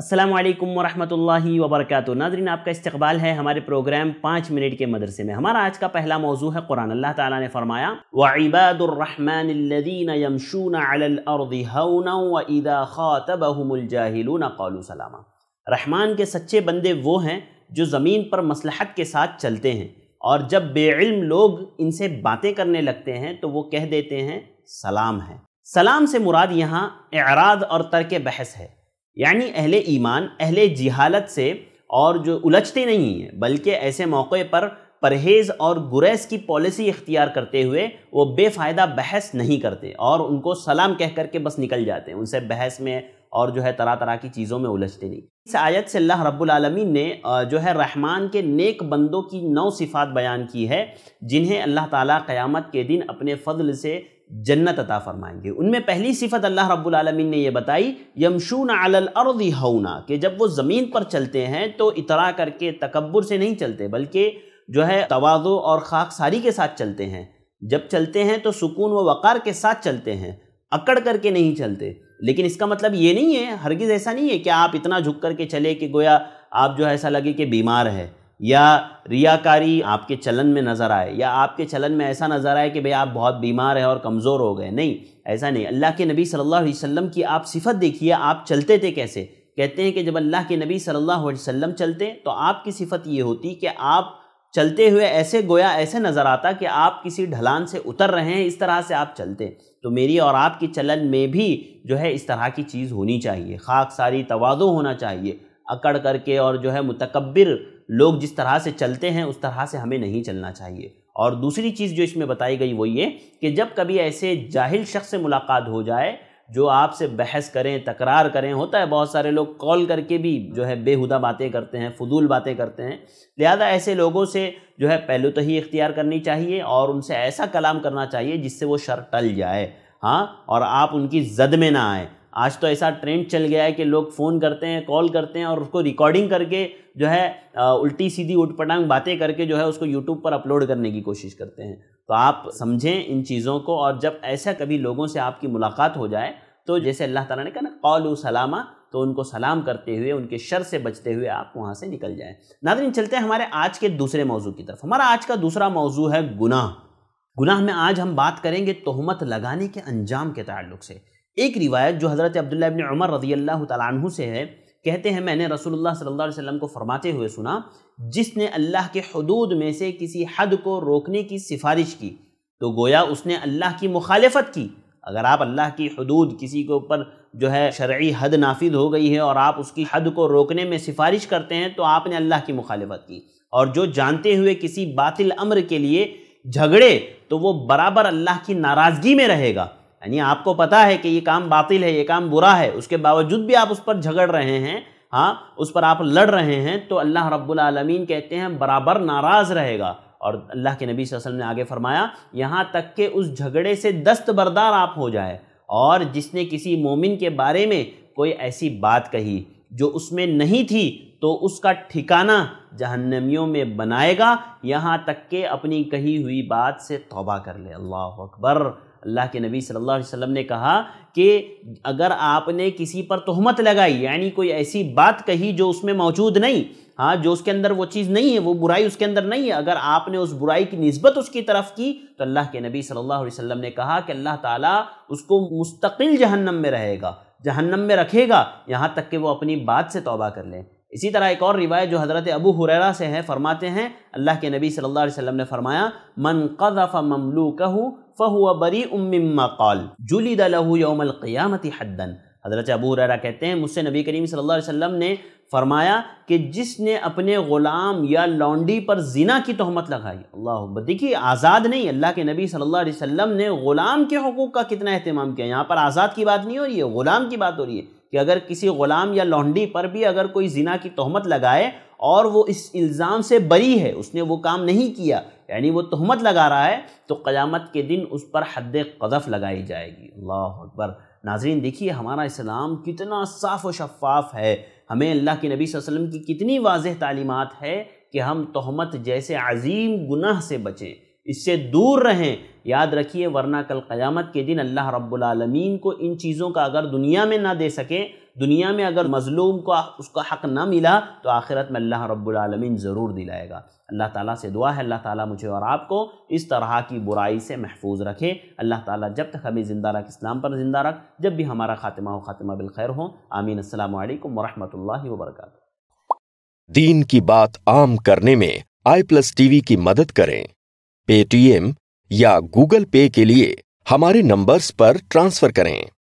असलम वरहमल वबरक नाजरीन आपका इस्तबाल है हमारे प्रोग्राम पाँच मिनट के मदरसे में हमारा आज का पहला मौजू है कुरान अल्लाह ताला ने फरमाया रहमान के सच्चे बंदे वो हैं जो ज़मीन पर मसलहत के साथ चलते हैं और जब बेइल्म लोग इनसे बातें करने लगते हैं तो वो कह देते हैं सलाम है सलाम से मुराद यहाँ एराद और तर्क बहस है यानी अहले ईमान अहले जिहालत से और जो उलझते नहीं हैं बल्कि ऐसे मौके पर परहेज़ और गुरेज़ की पॉलिसी इख्तियार करते हुए वो बेफ़ायदा बहस नहीं करते और उनको सलाम कह करके बस निकल जाते हैं उनसे बहस में और जो है तरह तरह की चीज़ों में उलझते नहीं इस आयत से अल्लाह रब्बुलमीन ने जो है रहमान के नेक बंदों की नौ सिफात बयान की है जिन्हें अल्लाह ताला क़यामत के दिन अपने फ़जल से जन्नत अता फ़रमाएंगे उनमें पहली सिफत अल्लाह रब्बुलमीन ने यह बताई यमशून अलर्दी हौना कि जब वो ज़मीन पर चलते हैं तो इतरा करके तकबर से नहीं चलते बल्कि जो है तोज़ो और खाकसारी के साथ चलते हैं जब चलते हैं तो सुकून व वक़ार के साथ चलते हैं अकड़ करके नहीं चलते लेकिन इसका मतलब ये नहीं है हरगिज़ ऐसा नहीं है कि आप इतना झुक कर के चले कि गोया आप जो ऐसा लगे कि बीमार है या रियाकारी आपके चलन में नज़र आए या आपके चलन में ऐसा नज़र आए कि भाई आप बहुत बीमार हैं और कमज़ोर हो गए नहीं ऐसा नहीं अल्लाह के नबी सल्लल्लाहु अलैहि वसल्लम की आप सिफत देखिए आप चलते थे कैसे कहते हैं कि जब अल्लाह के नबी सल्लल्लाहु अलैहि वसल्लम चलते तो आपकी सिफत ये होती कि आप चलते हुए ऐसे गोया ऐसे नज़र आता कि आप किसी ढलान से उतर रहे हैं इस तरह से आप चलते तो मेरी और आपकी चलन में भी जो है इस तरह की चीज़ होनी चाहिए खाक सारी तोज़ो होना चाहिए अकड़ करके और जो है मतकबर लोग जिस तरह से चलते हैं उस तरह से हमें नहीं चलना चाहिए और दूसरी चीज़ जो इसमें बताई गई वो ये कि जब कभी ऐसे जाहिल शख्स से मुलाकात हो जाए जो आपसे बहस करें तकरार करें होता है बहुत सारे लोग कॉल करके भी जो है बेहुदा बातें करते हैं फजूल बातें करते हैं लिहाजा ऐसे लोगों से जो है पहलू तो ही इख्तियार करनी चाहिए और उनसे ऐसा कलाम करना चाहिए जिससे वो शर टल जाए हाँ और आप उनकी जद में ना आए आज तो ऐसा ट्रेंड चल गया है कि लोग फ़ोन करते हैं कॉल करते हैं और उसको रिकॉर्डिंग करके जो है उल्टी सीधी पटांग बातें करके जो है उसको यूट्यूब पर अपलोड करने की कोशिश करते हैं तो आप समझें इन चीज़ों को और जब ऐसा कभी लोगों से आपकी मुलाकात हो जाए तो जैसे अल्लाह ताला ने कहा ना कौलू सलामा तो उनको सलाम करते हुए उनके शर से बचते हुए आप वहाँ से निकल जाएँ नादरीन चलते हैं हमारे आज के दूसरे मौजू की तरफ हमारा आज का दूसरा मौजू है गुनाह गुनाह में आज हम बात करेंगे तोहमत लगाने के अंजाम के ताल्लुक से एक रिवायत जो हज़रत अब्दुल्ला इबन उमर रजी अल्लाह तु से है कहते हैं मैंने रसूलुल्लाह सल्लल्लाहु अलैहि वसल्लम को फरमाते हुए सुना जिसने अल्लाह के हदूद में से किसी हद को रोकने की सिफारिश की तो गोया उसने अल्लाह की मुखालफत की अगर आप अल्लाह की हदूद किसी के ऊपर जो है शर्य हद नाफिज हो गई है और आप उसकी हद को रोकने में सिफारिश करते हैं तो आपने अल्लाह की मुखालफत की और जो जानते हुए किसी बातिल अम्र के लिए झगड़े तो वो बराबर अल्लाह की नाराज़गी में रहेगा यानी आपको पता है कि ये काम बातिल है ये काम बुरा है उसके बावजूद भी आप उस पर झगड़ रहे हैं हाँ उस पर आप लड़ रहे हैं तो अल्लाह रब्बुल आलमीन कहते हैं बराबर नाराज़ रहेगा और अल्लाह के नबी वसल्लम ने आगे फरमाया यहाँ तक कि उस झगड़े से दस्तबरदार आप हो जाए और जिसने किसी मोमिन के बारे में कोई ऐसी बात कही जो उसमें नहीं थी तो उसका ठिकाना जहन्नमियों में बनाएगा यहाँ तक के अपनी कही हुई बात से तौबा कर ले अल्लाह अकबर अल्लाह के नबी सल्लल्लाहु अलैहि वसल्लम ने कहा कि अगर आपने किसी पर तहमत लगाई यानी कोई ऐसी बात कही जो उसमें मौजूद नहीं हाँ जो उसके अंदर वो चीज़ नहीं है वो बुराई उसके अंदर नहीं है अगर आपने उस बुराई की नस्बत उसकी तरफ की तो अल्लाह के नबी सल्लल्लाहु अलैहि वसल्लम ने कहा कि अल्लाह ताला उसको मुस्तकिल जहन्नम में रहेगा जहन्नम में रखेगा यहाँ तक कि वो अपनी बात से तौबा कर लें इसी तरह एक और रिवायत जो हज़रत अबू हुररा से है फरमाते हैं अल्लाह के नबी सल्लल्लाहु अलैहि वसल्लम ने फरमाया मन कज़फ़ ममलू कहू फ़हुआ बरी उम्मा कौल जुली दलहू हज़रत अबू हुररा कहते हैं मुझसे नबी करीम सल्लल्लाहु ने फरमाया कि जिसने अपने ग़ुलाम या लौंडी पर जिना की तहमत लगाई अल्लाह देखिए आज़ाद नहीं अल्लाह के नबी सल्लल्लाहु अलैहि वसल्लम ने ग़ुलाम के हकूक़ का कितना अहतमाम किया यहाँ पर आज़ाद की बात नहीं हो रही है ग़ुलाम की बात हो रही है कि अगर किसी ग़ुलाम या लौंडी पर भी अगर कोई जिना की तहमत लगाए और वो इस इल्ज़ाम से बरी है उसने वो काम नहीं किया यानी वो तहमत लगा रहा है तो क़यामत के दिन उस पर हद कदफ लगाई जाएगी अल्लाह अकबर नाजरीन देखिए हमारा इस्लाम कितना साफ़ व शफाफ है हमें अल्लाह के नबी वसम की कितनी वाज तालीमत है कि हम तहमत जैसे अजीम गुनाह से बचें इससे दूर रहें याद रखिए वरना कल क़यामत के दिन अल्लाह रब्बुल रबालमीन को इन चीज़ों का अगर दुनिया में ना दे सकें दुनिया में अगर मज़लूम को उसका हक़ ना मिला तो आखिरत में अल्लाह रब्बुलमीन ज़रूर दिलाएगा अल्लाह ताला से दुआ है अल्लाह ताला मुझे और आपको इस तरह की बुराई से महफूज रखे अल्लाह ताला जब तक हमें ज़िंदा रख इस्लाम पर ज़िंदा रख जब भी हमारा खातिमा हो खातिमा बिलखैर हो आमीन अल्लाम वरहमल वर्क दीन की बात आम करने में आई प्लस टीवी की मदद करें पेटीएम या गूगल पे के लिए हमारे नंबर्स पर ट्रांसफ़र करें